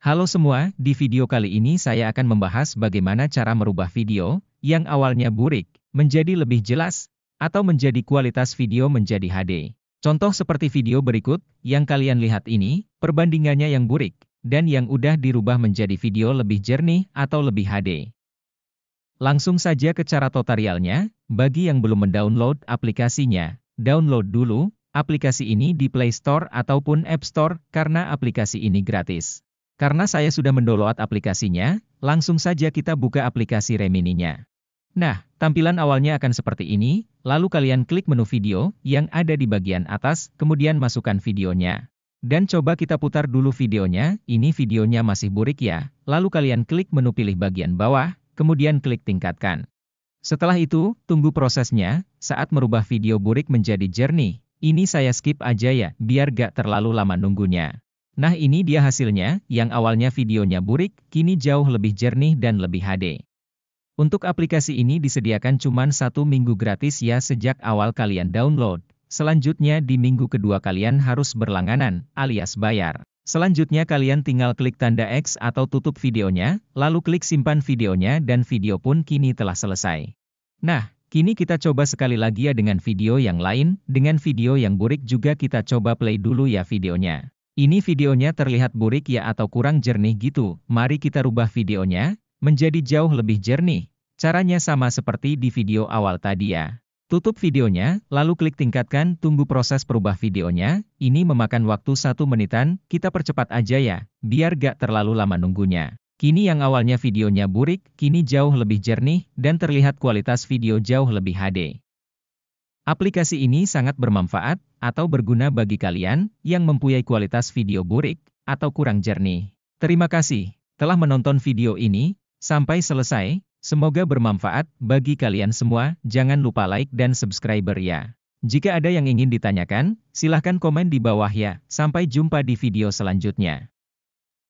Halo semua, di video kali ini saya akan membahas bagaimana cara merubah video, yang awalnya burik, menjadi lebih jelas, atau menjadi kualitas video menjadi HD. Contoh seperti video berikut, yang kalian lihat ini, perbandingannya yang burik, dan yang udah dirubah menjadi video lebih jernih atau lebih HD. Langsung saja ke cara tutorialnya, bagi yang belum mendownload aplikasinya, download dulu, aplikasi ini di Play Store ataupun App Store, karena aplikasi ini gratis. Karena saya sudah mendownload aplikasinya, langsung saja kita buka aplikasi Remininya. Nah, tampilan awalnya akan seperti ini, lalu kalian klik menu video yang ada di bagian atas, kemudian masukkan videonya. Dan coba kita putar dulu videonya, ini videonya masih burik ya, lalu kalian klik menu pilih bagian bawah, kemudian klik tingkatkan. Setelah itu, tunggu prosesnya, saat merubah video burik menjadi jernih, ini saya skip aja ya, biar gak terlalu lama nunggunya. Nah ini dia hasilnya, yang awalnya videonya burik, kini jauh lebih jernih dan lebih HD. Untuk aplikasi ini disediakan cuma satu minggu gratis ya sejak awal kalian download. Selanjutnya di minggu kedua kalian harus berlangganan, alias bayar. Selanjutnya kalian tinggal klik tanda X atau tutup videonya, lalu klik simpan videonya dan video pun kini telah selesai. Nah, kini kita coba sekali lagi ya dengan video yang lain, dengan video yang burik juga kita coba play dulu ya videonya. Ini videonya terlihat burik ya atau kurang jernih gitu, mari kita rubah videonya, menjadi jauh lebih jernih. Caranya sama seperti di video awal tadi ya. Tutup videonya, lalu klik tingkatkan, tunggu proses perubah videonya, ini memakan waktu satu menitan, kita percepat aja ya, biar gak terlalu lama nunggunya. Kini yang awalnya videonya burik, kini jauh lebih jernih, dan terlihat kualitas video jauh lebih HD. Aplikasi ini sangat bermanfaat, atau berguna bagi kalian yang mempunyai kualitas video burik atau kurang jernih. Terima kasih telah menonton video ini sampai selesai. Semoga bermanfaat bagi kalian semua. Jangan lupa like dan subscribe ya. Jika ada yang ingin ditanyakan, silahkan komen di bawah ya. Sampai jumpa di video selanjutnya.